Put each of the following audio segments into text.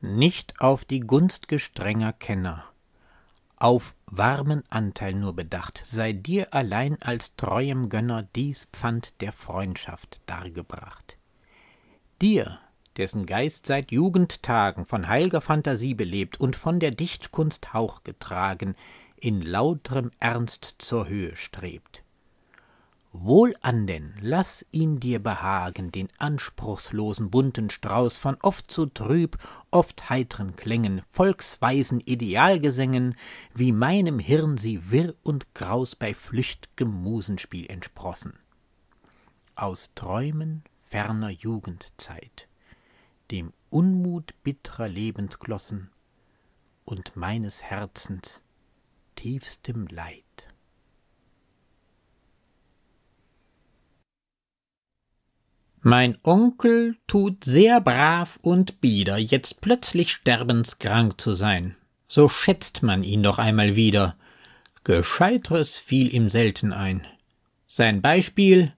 nicht auf die Gunst gestrenger Kenner, auf warmen Anteil nur bedacht, sei dir allein als treuem Gönner dies Pfand der Freundschaft dargebracht. Dir, dessen Geist seit Jugendtagen von heilger Phantasie belebt und von der Dichtkunst Hauch getragen, in lauterem Ernst zur Höhe strebt. Wohlan denn, lass ihn dir behagen, den anspruchslosen bunten Strauß von oft so trüb, oft heitren Klängen, volksweisen Idealgesängen, wie meinem Hirn sie wirr und graus bei flücht'gem Musenspiel entsprossen. Aus Träumen ferner Jugendzeit, dem Unmut bittrer Lebensglossen und meines Herzens tiefstem Leid. Mein Onkel tut sehr brav und bieder, jetzt plötzlich sterbenskrank zu sein. So schätzt man ihn doch einmal wieder. Gescheiteres fiel ihm selten ein. Sein Beispiel,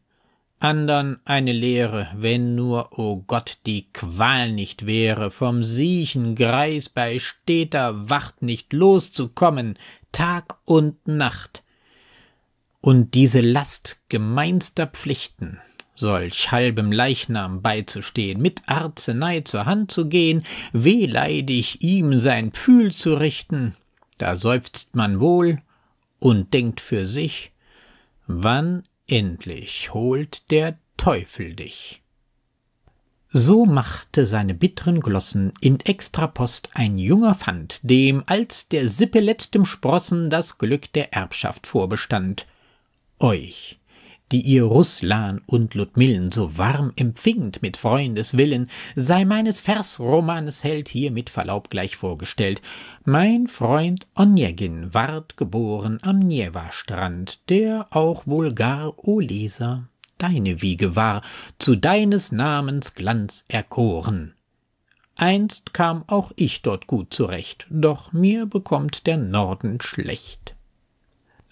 andern eine Lehre, wenn nur, o oh Gott, die Qual nicht wäre, vom siechen Greis bei steter Wacht nicht loszukommen, Tag und Nacht. Und diese Last gemeinster Pflichten solch halbem Leichnam beizustehen, mit Arzenei zur Hand zu gehen, wehleidig ihm sein Pfühl zu richten, da seufzt man wohl und denkt für sich, wann endlich holt der Teufel dich. So machte seine bitteren Glossen in Extrapost ein junger Pfand, dem als der Sippe letztem Sprossen das Glück der Erbschaft vorbestand. Euch die ihr Ruslan und Ludmillen so warm empfingt mit Freundeswillen, sei meines Versromanes Held hier mit Verlaub gleich vorgestellt. Mein Freund Onjegin ward geboren am Njewa-Strand, der auch wohl gar, o Leser, deine Wiege war, zu deines Namens Glanz erkoren. Einst kam auch ich dort gut zurecht, doch mir bekommt der Norden schlecht.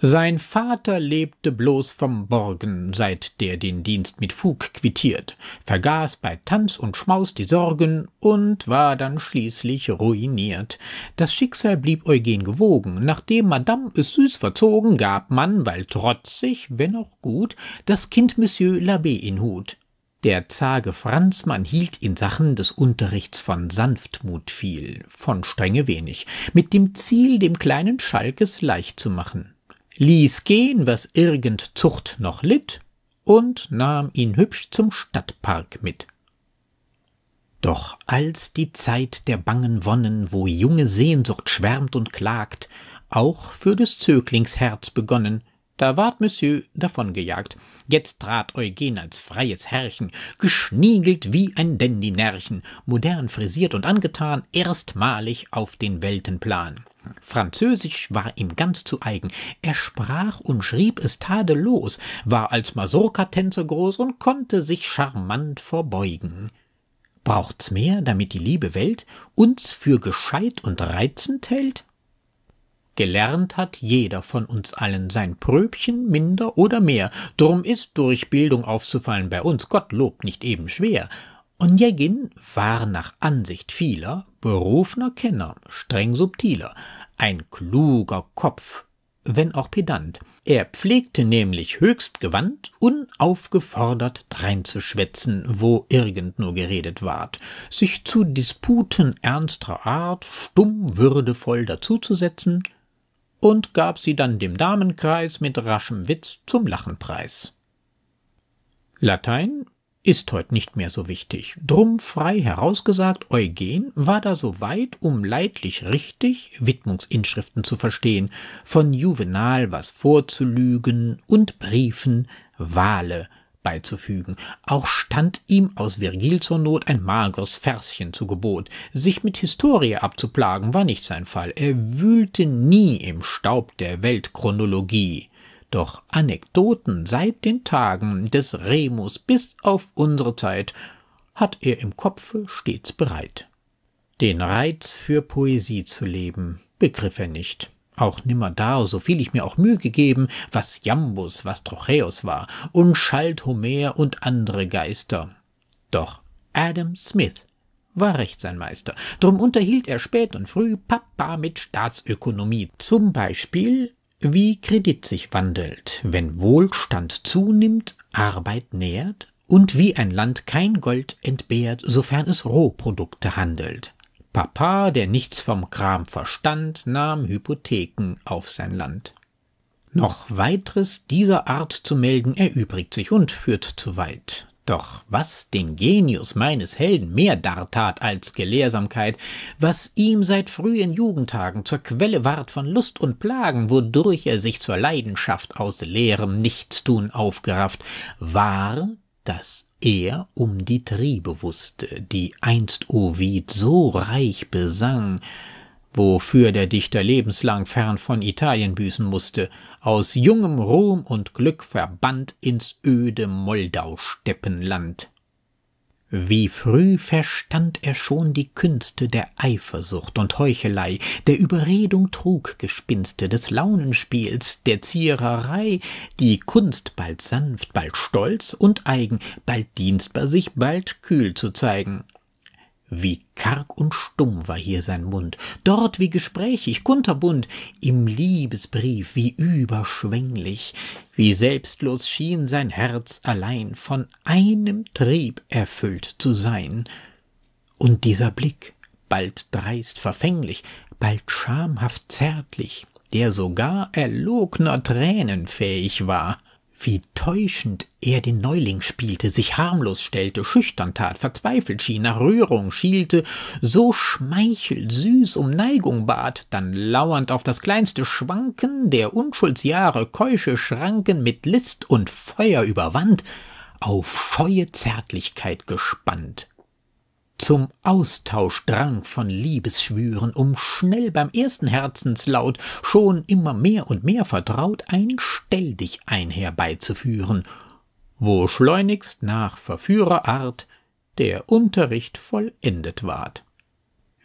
Sein Vater lebte bloß vom Borgen, seit der den Dienst mit Fug quittiert, vergaß bei Tanz und Schmaus die Sorgen und war dann schließlich ruiniert. Das Schicksal blieb Eugen gewogen, nachdem Madame es süß verzogen, gab man, weil trotzig, wenn auch gut, das Kind Monsieur Labbé in Hut. Der zage Franzmann hielt in Sachen des Unterrichts von Sanftmut viel, von Strenge wenig, mit dem Ziel, dem kleinen Schalkes leicht zu machen ließ gehen, was irgend Zucht noch litt, und nahm ihn hübsch zum Stadtpark mit. Doch als die Zeit der bangen Wonnen, wo junge Sehnsucht schwärmt und klagt, auch für des Zöglings Herz begonnen, da ward Monsieur davongejagt. Jetzt trat Eugen als freies Herrchen, geschniegelt wie ein Dandynärchen, modern frisiert und angetan, erstmalig auf den Weltenplan denken. Französisch war ihm ganz zu eigen. Er sprach und schrieb es tadellos, war als masurka tänzer groß und konnte sich charmant verbeugen. Braucht's mehr, damit die liebe Welt uns für gescheit und reizend hält? Gelernt hat jeder von uns allen sein Pröbchen, minder oder mehr, drum ist durch Bildung aufzufallen bei uns Gottlob nicht eben schwer. Onjegin war nach Ansicht vieler berufener Kenner, streng subtiler, ein kluger Kopf, wenn auch pedant. Er pflegte nämlich höchst gewandt, unaufgefordert dreinzuschwätzen, wo irgend nur geredet ward, sich zu Disputen ernster Art stumm würdevoll dazuzusetzen und gab sie dann dem Damenkreis mit raschem Witz zum Lachen preis. Latein ist heute nicht mehr so wichtig. Drum frei herausgesagt, Eugen war da so weit, um leidlich richtig Widmungsinschriften zu verstehen, von Juvenal was vorzulügen und Briefen Wale beizufügen. Auch stand ihm aus Virgil zur Not ein mageres Verschen zu Gebot. Sich mit Historie abzuplagen war nicht sein Fall. Er wühlte nie im Staub der Weltchronologie. Doch Anekdoten seit den Tagen des Remus bis auf unsere Zeit hat er im Kopfe stets bereit. Den Reiz für Poesie zu leben, begriff er nicht. Auch nimmerdar, so viel ich mir auch Mühe gegeben, was Jambus, was Trocheus war, und schalt Homer und andere Geister. Doch Adam Smith war recht sein Meister. Drum unterhielt er spät und früh Papa mit Staatsökonomie, zum Beispiel wie Kredit sich wandelt, wenn Wohlstand zunimmt, Arbeit nährt und wie ein Land kein Gold entbehrt, sofern es Rohprodukte handelt. Papa, der nichts vom Kram verstand, nahm Hypotheken auf sein Land. Noch weiteres dieser Art zu melden erübrigt sich und führt zu weit. Doch was den Genius meines Helden mehr dartat als Gelehrsamkeit, was ihm seit frühen Jugendtagen zur Quelle ward von Lust und Plagen, wodurch er sich zur Leidenschaft aus leerem Nichtstun aufgerafft, war, dass er um die Triebe wusste, die einst Ovid so reich besang, wofür der Dichter lebenslang fern von Italien büßen musste, aus jungem Ruhm und Glück verbannt ins öde Moldau-Steppenland. Wie früh verstand er schon die Künste der Eifersucht und Heuchelei, der Überredung Truggespinste, des Launenspiels, der Ziererei, die Kunst bald sanft, bald stolz und eigen, bald dienstbar sich, bald kühl zu zeigen wie karg und stumm war hier sein Mund, dort wie gesprächig, kunterbunt, im Liebesbrief wie überschwänglich, wie selbstlos schien sein Herz allein von einem Trieb erfüllt zu sein. Und dieser Blick, bald dreist verfänglich, bald schamhaft zärtlich, der sogar erlogner Tränen fähig war. Wie täuschend er den Neuling spielte, sich harmlos stellte, schüchtern tat, verzweifelt schien, nach Rührung schielte, so schmeichel süß um Neigung bat, dann lauernd auf das kleinste Schwanken der Unschuldsjahre keusche Schranken mit List und Feuer überwand, auf scheue Zärtlichkeit gespannt zum Austausch drang von Liebesschwüren, um schnell beim ersten Herzenslaut, schon immer mehr und mehr vertraut, ein Stell dich ein herbeizuführen, wo schleunigst nach Verführerart der Unterricht vollendet ward.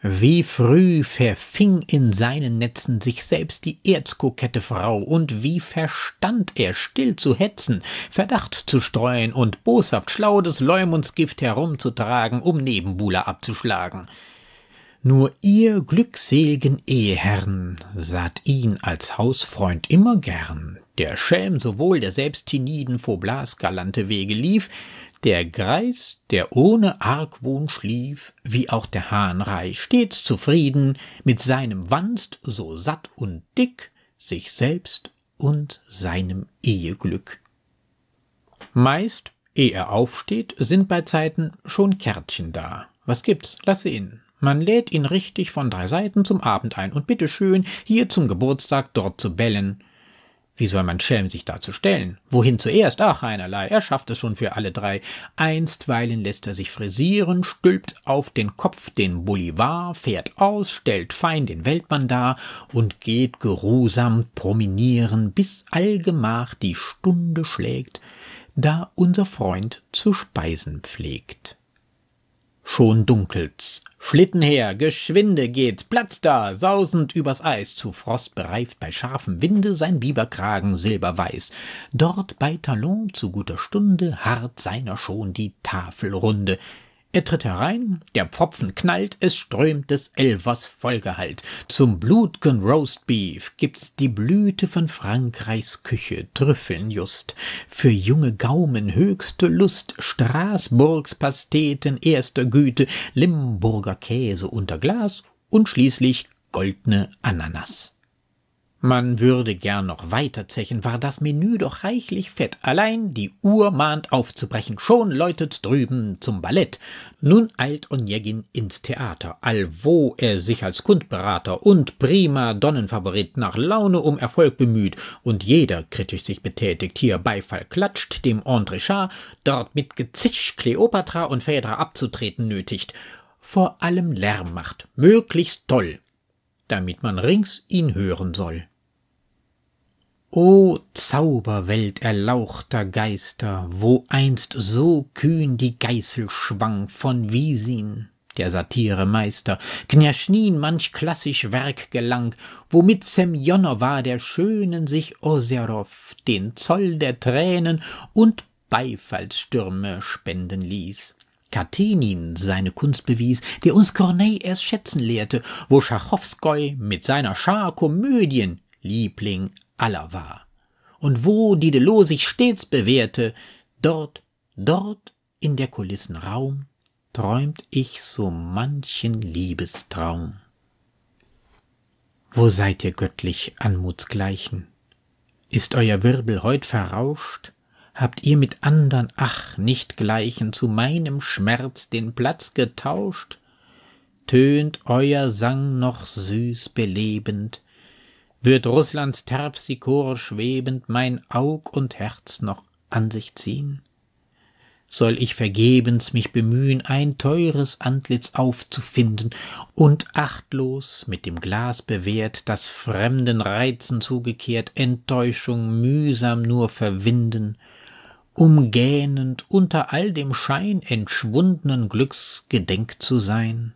Wie früh verfing in seinen Netzen sich selbst die erzkokette Frau, und wie verstand er, still zu hetzen, Verdacht zu streuen und boshaft schlau des Leumunds Gift herumzutragen, um Nebenbuhler abzuschlagen. Nur ihr glückselgen Eheherrn saht ihn als Hausfreund immer gern. Der Schelm sowohl der selbst Tiniden vor Blas galante Wege lief, der Greis, der ohne Argwohn schlief, wie auch der Hahnrei, stets zufrieden, mit seinem Wanst so satt und dick, sich selbst und seinem Eheglück. Meist, ehe er aufsteht, sind bei Zeiten schon Kärtchen da. Was gibt's? Lass ihn. Man lädt ihn richtig von drei Seiten zum Abend ein und bitteschön, hier zum Geburtstag, dort zu bellen. Wie soll man Schelm sich dazu stellen? Wohin zuerst? Ach, einerlei, er schafft es schon für alle drei. Einstweilen lässt er sich frisieren, stülpt auf den Kopf den Bolivar, fährt aus, stellt fein den Weltmann dar und geht geruhsam promenieren, bis allgemach die Stunde schlägt, da unser Freund zu speisen pflegt. Schon dunkelt's. Schlitten her, geschwinde geht's, Platz da, sausend übers Eis, zu Frost bereift bei scharfem Winde sein Biberkragen silberweiß. Dort bei Talon zu guter Stunde harrt seiner schon die Tafelrunde. Er tritt herein, der Pfropfen knallt, es strömt des Elvers Vollgehalt. Zum blutgen Roastbeef gibt's die Blüte von Frankreichs Küche, Trüffeln just. Für junge Gaumen höchste Lust, Straßburgs Pasteten erster Güte, Limburger Käse unter Glas und schließlich goldne Ananas. Man würde gern noch weiter zechen, war das Menü doch reichlich fett. Allein die Uhr mahnt aufzubrechen, schon läutet's drüben zum Ballett. Nun eilt Onjegin ins Theater, allwo er sich als Kundberater und prima Donnenfavorit nach Laune um Erfolg bemüht und jeder kritisch sich betätigt. Hier Beifall klatscht, dem André Char, dort mit Gezisch Kleopatra und Phaedra abzutreten nötigt. Vor allem Lärm macht, möglichst toll, damit man rings ihn hören soll. O Zauberwelt erlauchter Geister, wo einst so kühn die Geißel schwang von Wiesin, der Satire Meister, Knirschnin manch klassisch Werk gelang, womit Semjonowa der Schönen sich Oserow den Zoll der Tränen und Beifallsstürme spenden ließ. Katenin seine Kunst bewies, der uns Corneille erst schätzen lehrte, wo Schachowskoi mit seiner Schar Komödien Liebling aller war. Und wo Diderot sich stets bewährte, dort, dort in der Kulissen Raum, träumt ich so manchen Liebestraum. Wo seid ihr göttlich Anmutsgleichen? Ist euer Wirbel heut verrauscht? Habt ihr mit andern, ach, nicht gleichen, zu meinem Schmerz den Platz getauscht? Tönt euer Sang noch süß belebend, wird Russlands Terpsichore schwebend mein Aug und Herz noch an sich ziehen? Soll ich vergebens mich bemühen, ein teures Antlitz aufzufinden und achtlos, mit dem Glas bewehrt, das fremden Reizen zugekehrt, Enttäuschung mühsam nur verwinden, um gähnend unter all dem Schein entschwundenen Glücks gedenk zu sein?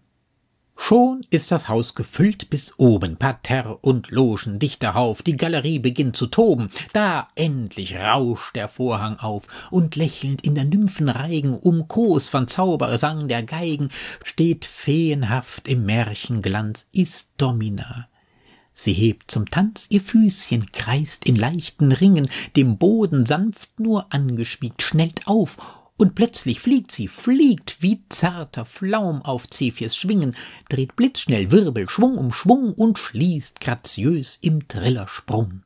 Schon ist das Haus gefüllt bis oben, Parterre und Logen, dichter Hauf, die Galerie beginnt zu toben, da endlich rauscht der Vorhang auf, und lächelnd in der Nymphenreigen, umkos von Zaubersang der Geigen, steht feenhaft im Märchenglanz ist Domina. Sie hebt zum Tanz ihr Füßchen, kreist in leichten Ringen, dem Boden sanft nur angeschmiegt, schnellt auf und plötzlich fliegt sie, fliegt wie zarter Flaum auf Zephyrs Schwingen, dreht blitzschnell Wirbel, Schwung um Schwung und schließt graziös im Trillersprung.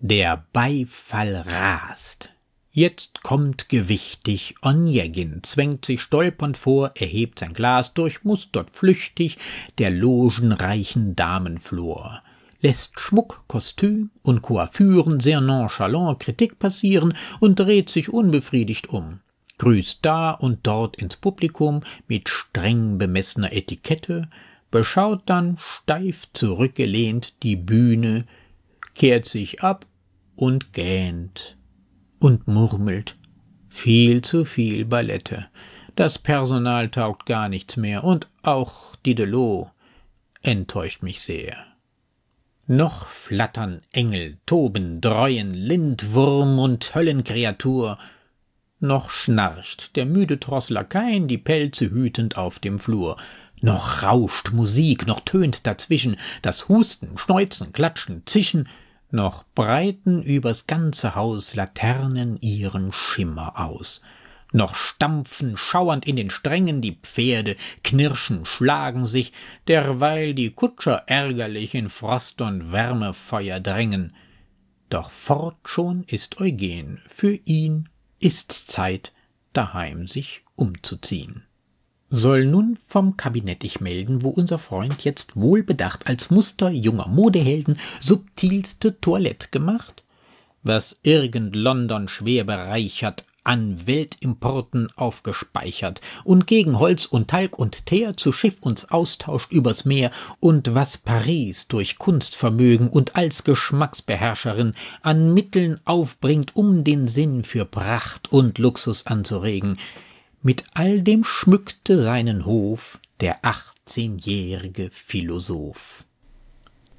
Der Beifall rast. Jetzt kommt gewichtig Onjegin, zwängt sich stolpernd vor, erhebt sein Glas, durchmustert flüchtig der logenreichen Damenflor lässt Schmuck, Kostüm und Coiffüren sehr nonchalant Kritik passieren und dreht sich unbefriedigt um grüßt da und dort ins Publikum mit streng bemessener Etikette, beschaut dann steif zurückgelehnt die Bühne, kehrt sich ab und gähnt und murmelt. Viel zu viel Ballette. Das Personal taugt gar nichts mehr und auch Didelot enttäuscht mich sehr. Noch flattern Engel, toben, dreuen Lindwurm und Höllenkreatur, noch schnarcht der müde Tross Lakaien, die Pelze hütend auf dem Flur. Noch rauscht Musik, noch tönt dazwischen das Husten, Schneuzen, Klatschen, Zischen, noch breiten übers ganze Haus Laternen ihren Schimmer aus. Noch stampfen schauernd in den Strängen die Pferde, knirschen, schlagen sich, derweil die Kutscher ärgerlich in Frost und Wärmefeuer drängen. Doch fort schon ist Eugen, für ihn ist's Zeit, daheim sich umzuziehen. Soll nun vom Kabinett ich melden, wo unser Freund jetzt wohlbedacht als Muster junger Modehelden subtilste Toilette gemacht, was irgend London schwer bereichert an Weltimporten aufgespeichert und gegen Holz und Talg und Teer zu Schiff uns austauscht übers Meer und was Paris durch Kunstvermögen und als Geschmacksbeherrscherin an Mitteln aufbringt, um den Sinn für Pracht und Luxus anzuregen. Mit all dem schmückte seinen Hof der achtzehnjährige Philosoph.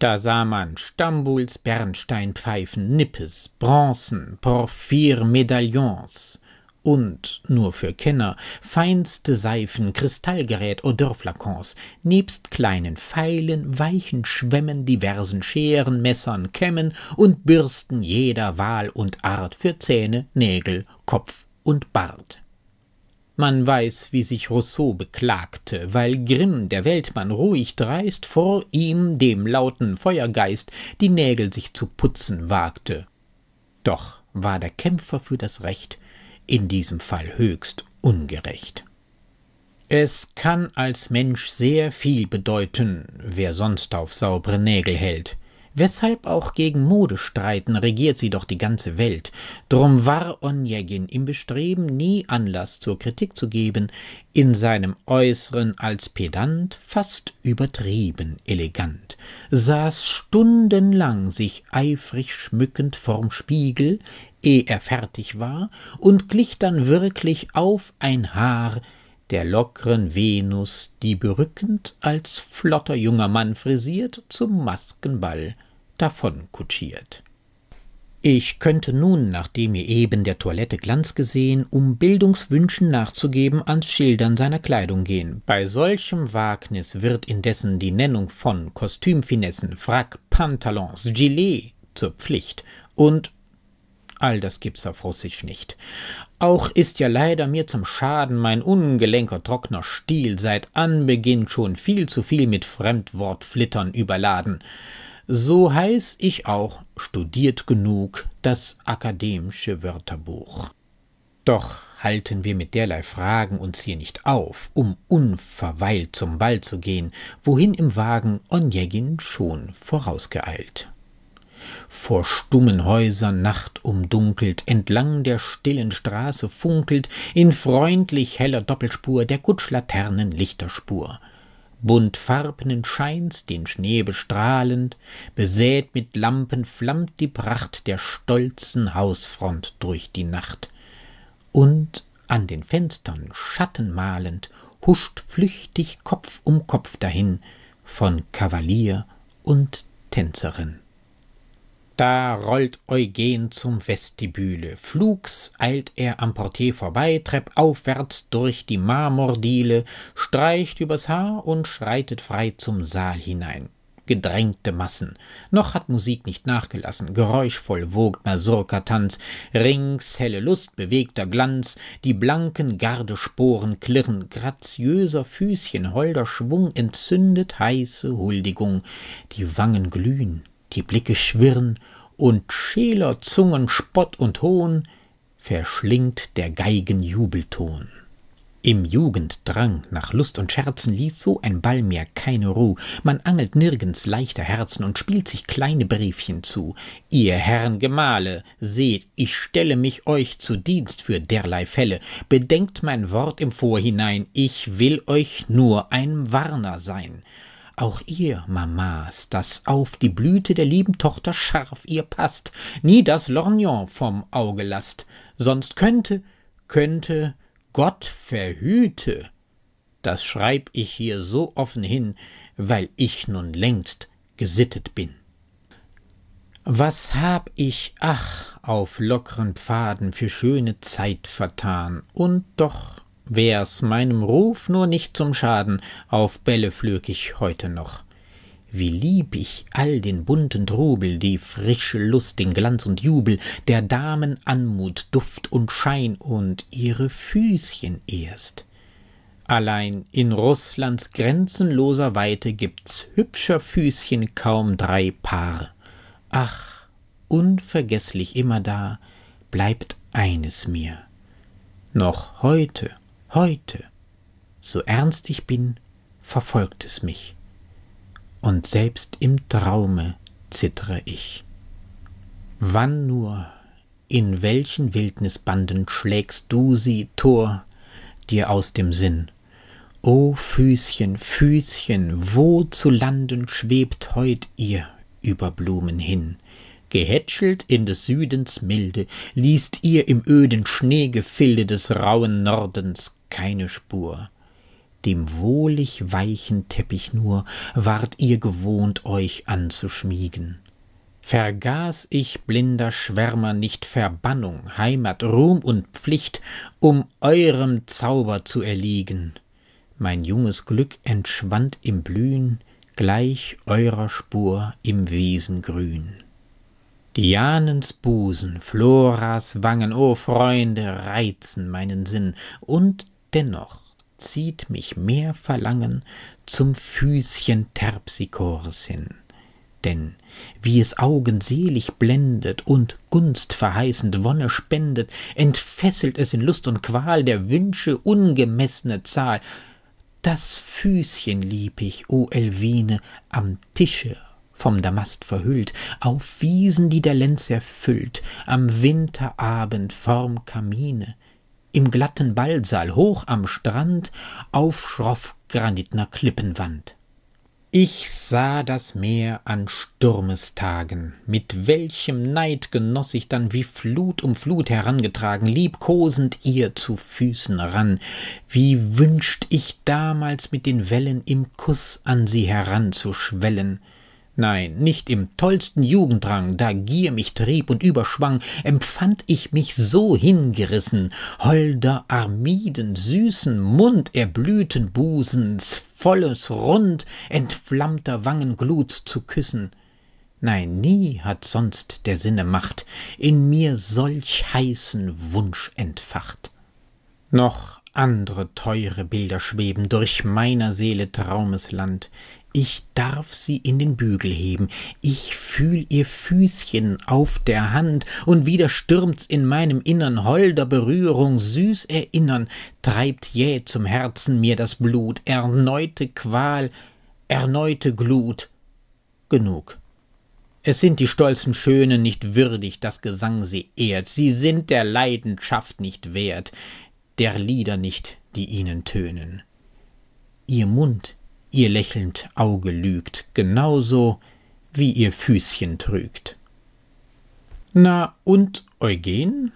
Da sah man Stambuls, Bernsteinpfeifen, Nippes, Bronzen, Porphyrmedaillons und, nur für Kenner, feinste Seifen, Kristallgerät, Odorflakons, nebst kleinen Pfeilen, weichen Schwämmen, diversen Scheren, Messern, Kämmen und Bürsten jeder Wahl und Art für Zähne, Nägel, Kopf und Bart. Man weiß, wie sich Rousseau beklagte, weil Grimm, der Weltmann, ruhig dreist, vor ihm, dem lauten Feuergeist, die Nägel sich zu putzen wagte. Doch war der Kämpfer für das Recht in diesem Fall höchst ungerecht. Es kann als Mensch sehr viel bedeuten, wer sonst auf saubere Nägel hält. Weshalb auch gegen Modestreiten regiert sie doch die ganze Welt. Drum war Onjegin im Bestreben, nie Anlass zur Kritik zu geben, in seinem Äußeren als pedant, fast übertrieben elegant, saß stundenlang sich eifrig schmückend vorm Spiegel, eh er fertig war, und glich dann wirklich auf ein Haar der lockeren Venus, die berückend als flotter junger Mann frisiert zum Maskenball davonkutschiert. Ich könnte nun, nachdem mir eben der Toilette Glanz gesehen, um Bildungswünschen nachzugeben, ans Schildern seiner Kleidung gehen. Bei solchem Wagnis wird indessen die Nennung von Kostümfinessen, Frack, Pantalons, Gilet zur Pflicht und All das gibt's auf Russisch nicht. Auch ist ja leider mir zum Schaden mein ungelenker trockener Stil seit Anbeginn schon viel zu viel mit Fremdwortflittern überladen. So heiß ich auch studiert genug das akademische Wörterbuch. Doch halten wir mit derlei Fragen uns hier nicht auf, um unverweilt zum Ball zu gehen, wohin im Wagen Onjegin schon vorausgeeilt vor stummen Häusern Nacht umdunkelt, entlang der stillen Straße funkelt in freundlich heller Doppelspur der Kutschlaternen Lichterspur buntfarbnen Scheins den Schnee bestrahlend, besät mit Lampen flammt die Pracht der stolzen Hausfront durch die Nacht. Und an den Fenstern Schatten malend, huscht flüchtig Kopf um Kopf dahin von Kavalier und Tänzerin da rollt Eugen zum Vestibüle. Flugs eilt er am Portier vorbei, treppaufwärts durch die Marmordiele, streicht übers Haar und schreitet frei zum Saal hinein. Gedrängte Massen. Noch hat Musik nicht nachgelassen. Geräuschvoll wogt Mazurka-Tanz. Rings helle Lust, bewegter Glanz. Die blanken Gardesporen klirren. Graziöser Füßchen, holder Schwung entzündet heiße Huldigung. Die Wangen glühen die Blicke schwirren, und Scheler Zungen Spott und Hohn verschlingt der Geigen Jubelton. Im Jugenddrang nach Lust und Scherzen ließ so ein Ball mir keine Ruh. Man angelt nirgends leichter Herzen und spielt sich kleine Briefchen zu. Ihr Herren Gemahle, seht, ich stelle mich euch zu Dienst für derlei Fälle. Bedenkt mein Wort im Vorhinein, ich will euch nur ein Warner sein auch ihr, Mamas, das auf die Blüte der lieben Tochter scharf ihr passt, nie das Lorgnon vom Auge lasst, sonst könnte, könnte, Gott verhüte. Das schreib ich hier so offen hin, weil ich nun längst gesittet bin. Was hab ich, ach, auf lockeren Pfaden für schöne Zeit vertan, und doch wär's meinem Ruf nur nicht zum Schaden, auf Bälle flög ich heute noch. Wie lieb ich all den bunten Trubel, die frische Lust, den Glanz und Jubel, der Damen Anmut, Duft und Schein und ihre Füßchen erst. Allein in Russlands grenzenloser Weite gibt's hübscher Füßchen kaum drei Paar. Ach, unvergesslich immer da bleibt eines mir. Noch heute Heute, so ernst ich bin, verfolgt es mich, und selbst im Traume zittere ich. Wann nur, in welchen Wildnisbanden schlägst du sie, Tor, dir aus dem Sinn? O Füßchen, Füßchen, wo zu landen schwebt heut ihr über Blumen hin? Gehätschelt in des Südens Milde, liest ihr im öden Schneegefilde des rauen Nordens keine Spur. Dem wohlig weichen Teppich nur ward ihr gewohnt, euch anzuschmiegen. Vergaß ich, blinder Schwärmer, nicht Verbannung, Heimat, Ruhm und Pflicht, um eurem Zauber zu erliegen. Mein junges Glück entschwand im Blühen, gleich eurer Spur im Wiesengrün. Dianens Busen, Floras Wangen, o Freunde, reizen meinen Sinn, und dennoch zieht mich mehr Verlangen zum Füßchen Terpsichors hin. Denn wie es Augen selig blendet und gunstverheißend Wonne spendet, entfesselt es in Lust und Qual der Wünsche ungemessene Zahl. Das Füßchen lieb ich, o Elvine, am Tische vom Damast verhüllt, auf Wiesen, die der Lenz erfüllt, am Winterabend vorm Kamine, im glatten Ballsaal hoch am Strand auf schroff granitner Klippenwand. Ich sah das Meer an Sturmestagen, mit welchem Neid genoss ich dann, wie Flut um Flut herangetragen, liebkosend ihr zu Füßen ran, wie wünscht ich damals mit den Wellen im Kuss an sie heranzuschwellen, Nein, nicht im tollsten Jugenddrang, da Gier mich trieb und überschwang, empfand ich mich so hingerissen, holder Armiden süßen Mund erblühten Busens, volles Rund entflammter Wangen Glut zu küssen. Nein, nie hat sonst der Sinne Macht in mir solch heißen Wunsch entfacht. Noch andre teure Bilder schweben durch meiner Seele Traumesland. Ich darf sie in den Bügel heben, ich fühl ihr Füßchen auf der Hand, und wieder stürmt's in meinem Innern holder Berührung, süß Erinnern, treibt jäh zum Herzen mir das Blut, erneute Qual, erneute Glut. Genug. Es sind die stolzen Schönen nicht würdig, dass Gesang sie ehrt, sie sind der Leidenschaft nicht wert, der Lieder nicht, die ihnen tönen. Ihr Mund ihr lächelnd Auge lügt, genauso wie ihr Füßchen trügt. Na und Eugen?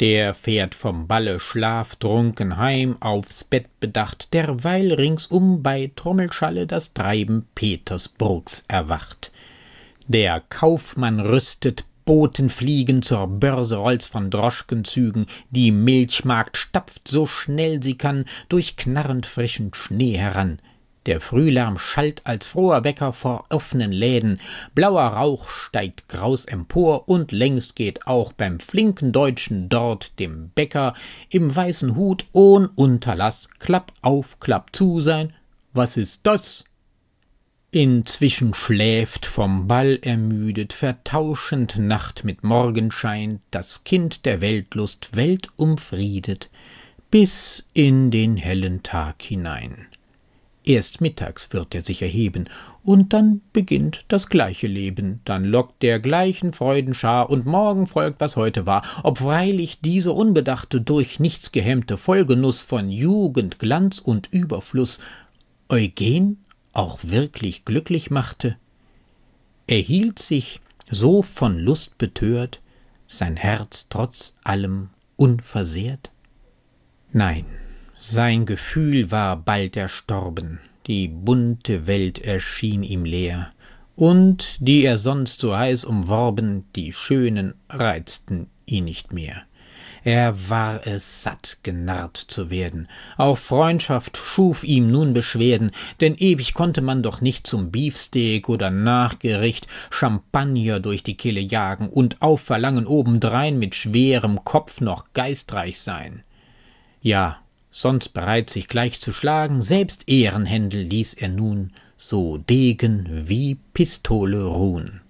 Der fährt vom Balle schlaftrunken heim, aufs Bett bedacht, derweil ringsum bei Trommelschalle das Treiben Petersburgs erwacht. Der Kaufmann rüstet, Boten fliegen, zur Börse rollt's von Droschkenzügen, die Milchmagd stapft so schnell sie kann, durch knarrend frischen Schnee heran. Der Frühlärm schallt als froher Wecker vor offenen Läden, blauer Rauch steigt graus empor und längst geht auch beim flinken Deutschen dort, dem Bäcker, im weißen Hut ohn Unterlass, klapp auf, klapp zu sein, was ist das? Inzwischen schläft vom Ball ermüdet, vertauschend Nacht mit Morgenschein, das Kind der Weltlust weltumfriedet, bis in den hellen Tag hinein. Erst mittags wird er sich erheben, und dann beginnt das gleiche Leben, dann lockt der gleichen Freudenschar, und morgen folgt, was heute war, ob freilich diese unbedachte, durch nichts gehemmte Vollgenuss von Jugend, Glanz und Überfluss Eugen auch wirklich glücklich machte? Er hielt sich, so von Lust betört, sein Herz trotz allem unversehrt? Nein, sein Gefühl war bald erstorben, die bunte Welt erschien ihm leer, und, die er sonst so heiß umworben, die Schönen reizten ihn nicht mehr. Er war es satt, genarrt zu werden. Auch Freundschaft schuf ihm nun Beschwerden, denn ewig konnte man doch nicht zum Beefsteak oder Nachgericht Champagner durch die Kehle jagen und auf Verlangen obendrein mit schwerem Kopf noch geistreich sein. Ja, sonst bereit sich gleich zu schlagen, selbst Ehrenhändel ließ er nun so Degen wie Pistole ruhen.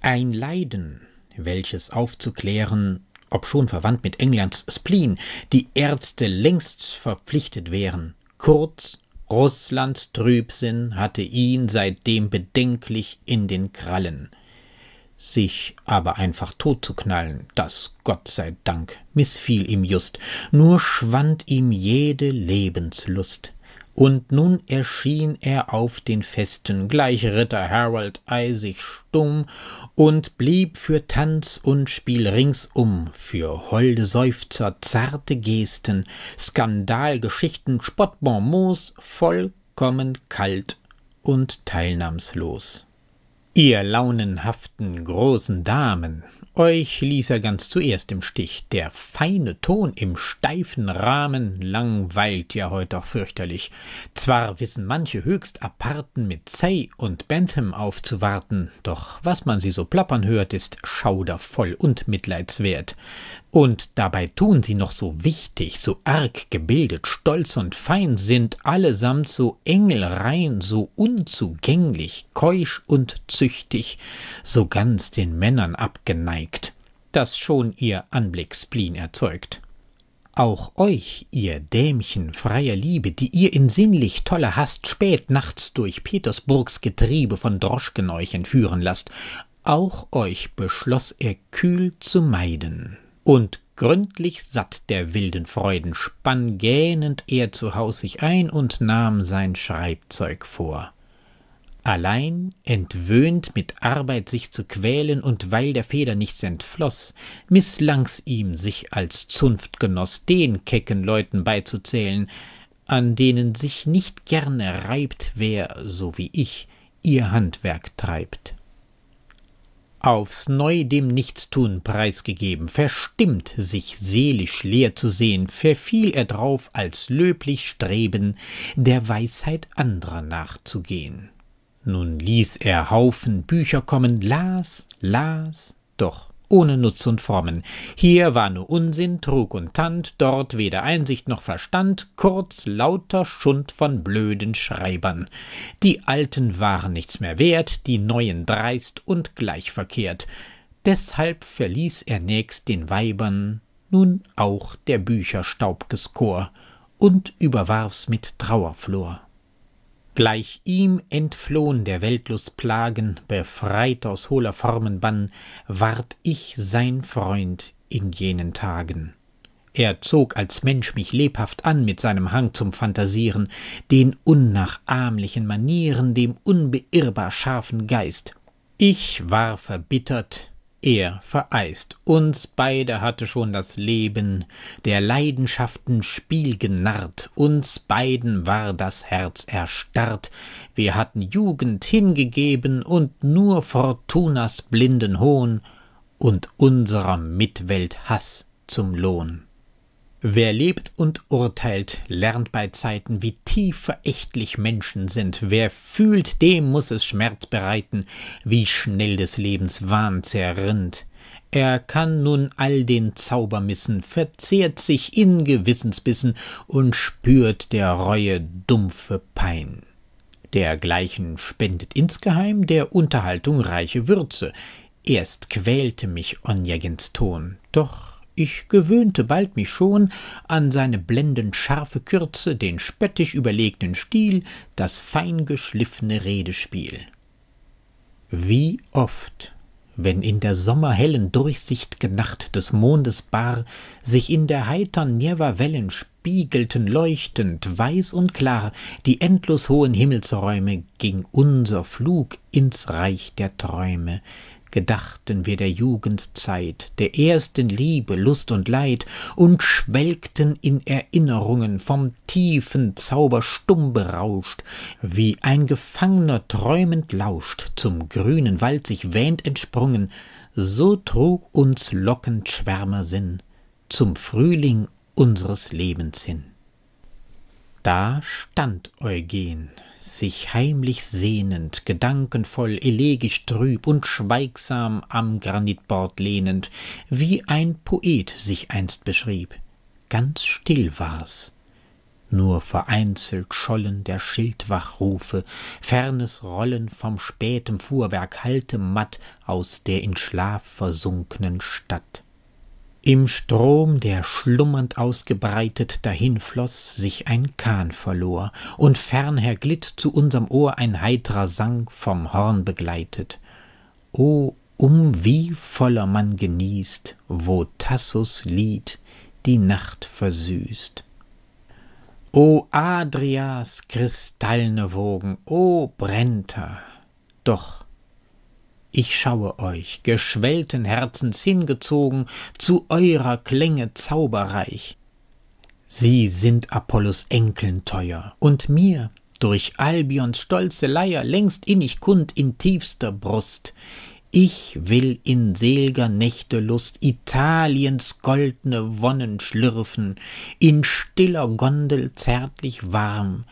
Ein Leiden, welches aufzuklären, obschon verwandt mit Englands Spleen, die Ärzte längst verpflichtet wären. Kurz, Russlands Trübsinn hatte ihn seitdem bedenklich in den Krallen – sich aber einfach totzuknallen, das Gott sei Dank mißfiel ihm just, nur schwand ihm jede Lebenslust. Und nun erschien er auf den Festen, gleich Ritter Harold eisig stumm, und blieb für Tanz und Spiel ringsum, für holde Seufzer, zarte Gesten, Skandalgeschichten, Spottbonmots, vollkommen kalt und teilnahmslos. Ihr launenhaften großen Damen, euch ließ er ganz zuerst im Stich. Der feine Ton im steifen Rahmen langweilt ja heut auch fürchterlich. Zwar wissen manche höchst Aparten mit Say und Bentham aufzuwarten, doch was man sie so plappern hört, ist schaudervoll und mitleidswert. Und dabei tun sie noch so wichtig, so arg gebildet, stolz und fein, sind allesamt so engelrein, so unzugänglich, keusch und züchtig, so ganz den Männern abgeneigt, dass schon ihr Anblick Spleen erzeugt. Auch euch, ihr Dämchen freier Liebe, die ihr in sinnlich toller Hast spät nachts durch Petersburgs Getriebe von Droschken euch entführen lasst, auch euch beschloss er kühl zu meiden. Und gründlich satt der wilden Freuden spann gähnend er zu Haus sich ein und nahm sein Schreibzeug vor. Allein, entwöhnt mit Arbeit sich zu quälen, und weil der Feder nichts entfloß, mißlang's ihm, sich als Zunftgenoss den kecken Leuten beizuzählen, an denen sich nicht gerne reibt, wer, so wie ich, ihr Handwerk treibt aufs Neu dem Nichtstun preisgegeben, verstimmt, sich seelisch leer zu sehen, verfiel er drauf, als löblich Streben, der Weisheit anderer nachzugehen. Nun ließ er Haufen Bücher kommen, las, las, doch ohne Nutz und Formen. Hier war nur Unsinn, Trug und Tand, dort weder Einsicht noch Verstand, kurz lauter Schund von blöden Schreibern. Die Alten waren nichts mehr wert, die Neuen dreist und gleich verkehrt. Deshalb verließ er nächst den Weibern nun auch der Bücher Chor und überwarf's mit Trauerflor. Gleich ihm entflohn der Weltlust Plagen, befreit aus hohler Formen Bann, ward ich sein Freund in jenen Tagen. Er zog als Mensch mich lebhaft an mit seinem Hang zum Phantasieren, den unnachahmlichen Manieren, dem unbeirrbar scharfen Geist. Ich war verbittert, er vereist. Uns beide hatte schon das Leben der Leidenschaften Spiel genarrt. Uns beiden war das Herz erstarrt. Wir hatten Jugend hingegeben und nur Fortunas blinden Hohn und unserer Mitwelt Hass zum Lohn. Wer lebt und urteilt, lernt bei Zeiten, wie tief verächtlich Menschen sind. Wer fühlt, dem muß es Schmerz bereiten, wie schnell des Lebens Wahn zerrinnt. Er kann nun all den Zauber missen, verzehrt sich in Gewissensbissen und spürt der Reue dumpfe Pein. Dergleichen spendet insgeheim der Unterhaltung reiche Würze. Erst quälte mich Onjagins Ton, doch ich gewöhnte bald mich schon an seine blendend scharfe Kürze, den spöttisch überlegten Stil, das fein geschliffene Redespiel. Wie oft, wenn in der sommerhellen durchsicht'ge Nacht des Mondes bar, sich in der heitern Neva-Wellen spiegelten leuchtend, weiß und klar, die endlos hohen Himmelsräume, ging unser Flug ins Reich der Träume, gedachten wir der Jugendzeit, der ersten Liebe, Lust und Leid, und schwelgten in Erinnerungen vom tiefen Zauber stumm berauscht, wie ein Gefangener träumend lauscht, zum grünen Wald sich wähnt entsprungen, so trug uns lockend Schwärmersinn zum Frühling unseres Lebens hin. Da stand Eugen, sich heimlich sehnend, gedankenvoll, elegisch trüb und schweigsam am Granitbord lehnend, wie ein Poet sich einst beschrieb. Ganz still war's. Nur vereinzelt schollen der Schildwachrufe, fernes Rollen vom spätem Fuhrwerk hallte matt aus der in Schlaf versunknen Stadt. Im Strom, der schlummernd ausgebreitet dahinfloß, sich ein Kahn verlor, und fernher glitt zu unserm Ohr ein heitrer Sang vom Horn begleitet. O, um wie voller man genießt, wo Tassus Lied die Nacht versüßt. O Adrias kristallne Wogen, o Brenta! Doch ich schaue euch, geschwellten Herzens hingezogen, zu eurer Klänge zauberreich. Sie sind Apollos Enkeln teuer und mir durch Albions stolze Leier längst innig kund in tiefster Brust. Ich will in selger Nächte Lust Italiens goldne Wonnen schlürfen, in stiller Gondel zärtlich warm,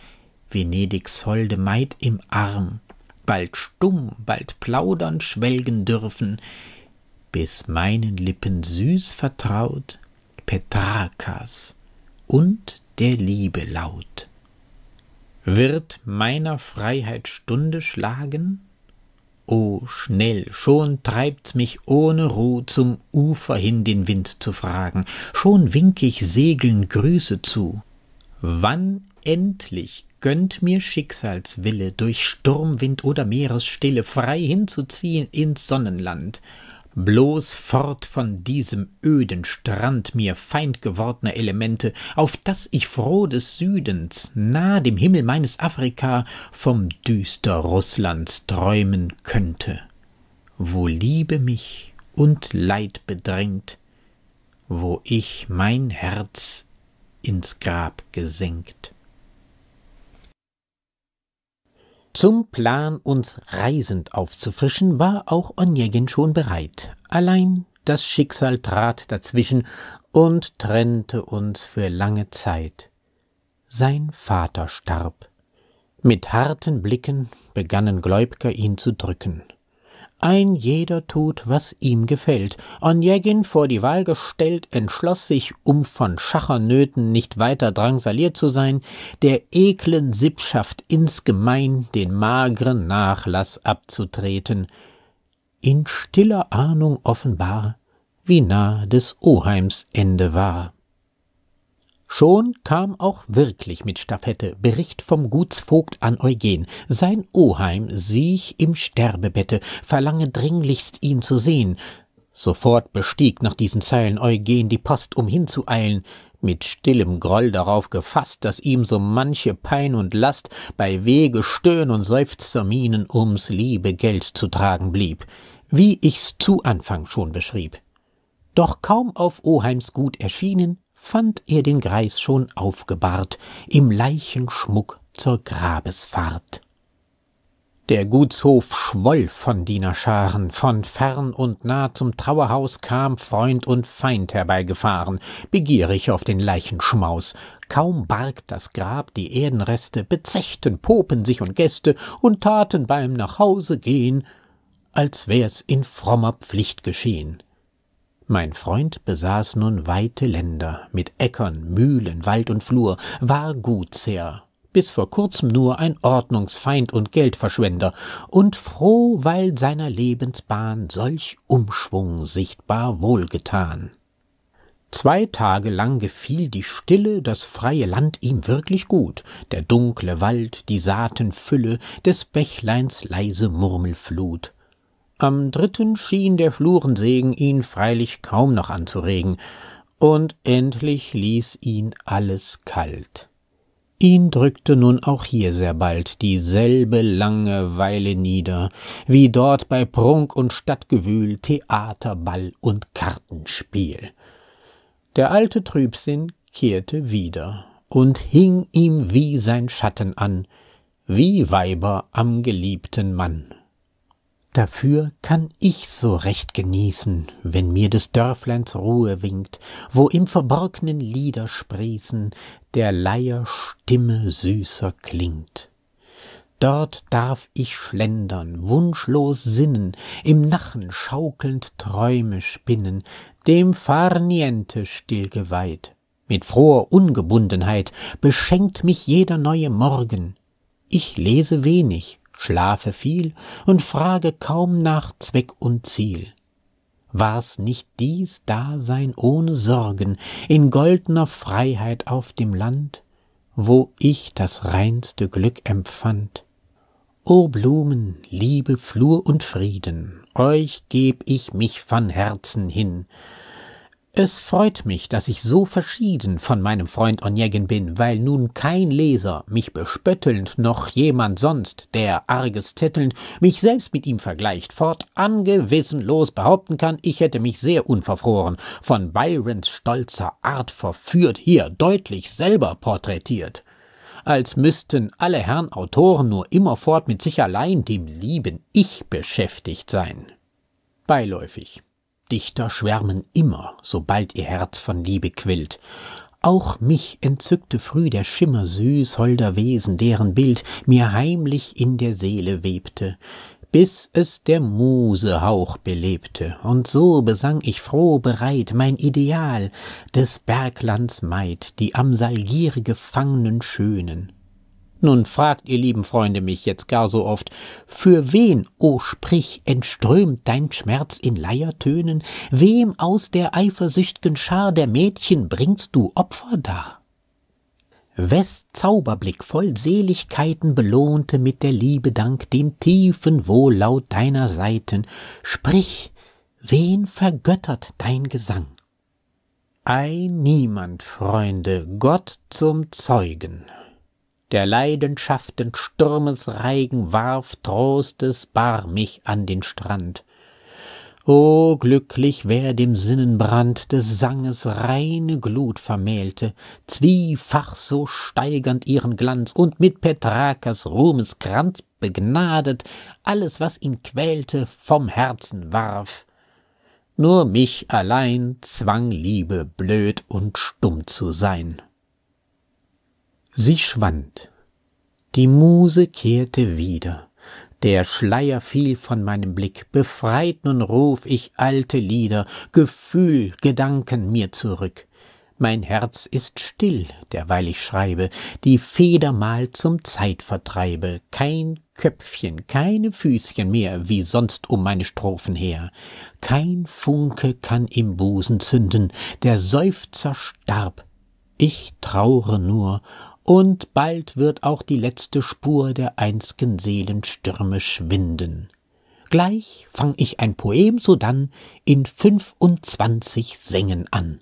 Venedigs holde Maid im Arm bald stumm, bald plaudernd schwelgen dürfen, bis meinen Lippen süß vertraut Petrakas und der Liebe laut. Wird meiner Freiheit Stunde schlagen? O oh, schnell, schon treibt's mich ohne Ruh zum Ufer hin den Wind zu fragen, schon wink ich Segeln Grüße zu. Wann endlich Gönnt mir Schicksalswille, durch Sturm, Wind oder Meeresstille frei hinzuziehen ins Sonnenland. Bloß fort von diesem öden Strand mir feind gewordner Elemente, auf daß ich froh des Südens, nah dem Himmel meines Afrika, vom düster Russlands träumen könnte. Wo Liebe mich und Leid bedrängt, wo ich mein Herz ins Grab gesenkt. Zum Plan, uns reisend aufzufrischen, war auch Onegin schon bereit. Allein das Schicksal trat dazwischen und trennte uns für lange Zeit. Sein Vater starb. Mit harten Blicken begannen Gläubker ihn zu drücken. Ein jeder tut, was ihm gefällt. Onjegin, vor die Wahl gestellt, entschloss sich, um von Schachernöten nicht weiter drangsaliert zu sein, der eklen Sippschaft insgemein den mageren Nachlass abzutreten. In stiller Ahnung offenbar, wie nah des Oheims Ende war. Schon kam auch wirklich mit Staffette Bericht vom Gutsvogt an Eugen. Sein Oheim siech im Sterbebette, verlange dringlichst ihn zu sehen. Sofort bestieg nach diesen Zeilen Eugen die Post, um hinzueilen, mit stillem Groll darauf gefasst, daß ihm so manche Pein und Last bei Wege Stöhn und Seufzerminen ums liebe Geld zu tragen blieb, wie ich's zu Anfang schon beschrieb. Doch kaum auf Oheims Gut erschienen, fand er den Greis schon aufgebahrt, im Leichenschmuck zur Grabesfahrt. Der Gutshof schwoll von Dienerscharen, von fern und nah zum Trauerhaus kam Freund und Feind herbeigefahren, begierig auf den Leichenschmaus. Kaum barg das Grab die Erdenreste, bezechten Popen sich und Gäste und taten beim Nachhause gehen, als wär's in frommer Pflicht geschehen. Mein Freund besaß nun weite Länder mit Äckern, Mühlen, Wald und Flur, war Gutsherr, bis vor kurzem nur ein Ordnungsfeind und Geldverschwender, und froh, weil seiner Lebensbahn solch Umschwung sichtbar wohlgetan. Zwei Tage lang gefiel die Stille, das freie Land ihm wirklich gut, der dunkle Wald, die Saatenfülle des Bächleins leise Murmelflut. Am dritten schien der Flurensegen ihn freilich kaum noch anzuregen, und endlich ließ ihn alles kalt. Ihn drückte nun auch hier sehr bald dieselbe Langeweile nieder, wie dort bei Prunk und Stadtgewühl, Theater, Ball und Kartenspiel. Der alte Trübsinn kehrte wieder und hing ihm wie sein Schatten an, wie Weiber am geliebten Mann. Dafür kann ich so recht genießen, wenn mir des Dörfleins Ruhe winkt, wo im Verborgnen Lieder sprießen, der Leier Stimme süßer klingt. Dort darf ich schlendern, wunschlos sinnen, im Nachen schaukelnd Träume spinnen, dem Farniente still geweiht. Mit froher Ungebundenheit beschenkt mich jeder neue Morgen. Ich lese wenig, schlafe viel und frage kaum nach Zweck und Ziel. War's nicht dies Dasein ohne Sorgen, in goldner Freiheit auf dem Land, wo ich das reinste Glück empfand? O Blumen, Liebe, Flur und Frieden, euch geb ich mich von Herzen hin, es freut mich, dass ich so verschieden von meinem Freund Onegin bin, weil nun kein Leser, mich bespöttelnd, noch jemand sonst, der arges zettelnd, mich selbst mit ihm vergleicht, fortan gewissenlos behaupten kann, ich hätte mich sehr unverfroren, von Byrons stolzer Art verführt, hier deutlich selber porträtiert als müssten alle Herren Autoren nur immerfort mit sich allein, dem lieben Ich, beschäftigt sein. Beiläufig. Dichter schwärmen immer, sobald ihr Herz von Liebe quillt. Auch mich entzückte früh der Schimmer süß holder Wesen, deren Bild mir heimlich in der Seele webte, bis es der Muse Hauch belebte, und so besang ich froh bereit mein Ideal des Berglands Maid, die am Salgier gefangenen Schönen. Nun fragt, ihr lieben Freunde, mich jetzt gar so oft, für wen, o oh sprich, entströmt dein Schmerz in Leiertönen, wem aus der eifersücht'gen Schar der Mädchen bringst du Opfer dar? Wes Zauberblick voll Seligkeiten belohnte mit der Liebe Dank den tiefen Wohllaut deiner Seiten? sprich, wen vergöttert dein Gesang? Ei niemand, Freunde, Gott zum Zeugen, der Leidenschaften Sturmesreigen warf Trostes bar mich an den Strand. O glücklich, wer dem Sinnenbrand des Sanges reine Glut vermählte, zwiefach so steigernd ihren Glanz und mit Petrakas Ruhmeskranz begnadet, alles, was ihn quälte, vom Herzen warf. Nur mich allein zwang Liebe blöd und stumm zu sein. Sie schwand. Die Muse kehrte wieder. Der Schleier fiel von meinem Blick, befreit nun ruf ich alte Lieder, Gefühl, Gedanken mir zurück. Mein Herz ist still, derweil ich schreibe, die Feder mal zum Zeitvertreibe, kein Köpfchen, keine Füßchen mehr, wie sonst um meine Strophen her. Kein Funke kann im Busen zünden, der Seufzer starb. Ich traure nur und bald wird auch die letzte Spur der einzgen Seelenstürme schwinden. Gleich fang ich ein Poem sodann in fünfundzwanzig Sängen an.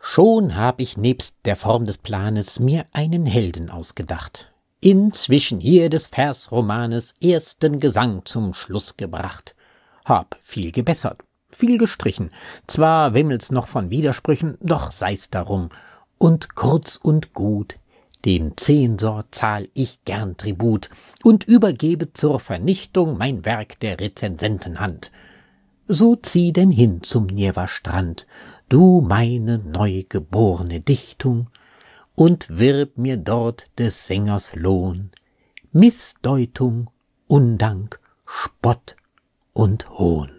Schon hab ich nebst der Form des Planes mir einen Helden ausgedacht, inzwischen hier des Versromanes ersten Gesang zum Schluss gebracht, hab viel gebessert, viel gestrichen, zwar wimmelt's noch von Widersprüchen, doch sei's darum, und kurz und gut, dem Zensor zahl ich gern Tribut und übergebe zur Vernichtung mein Werk der Rezensentenhand. So zieh denn hin zum Nirwa-Strand, du meine neugeborene Dichtung, und wirb mir dort des Sängers Lohn, Missdeutung, Undank, Spott und Hohn.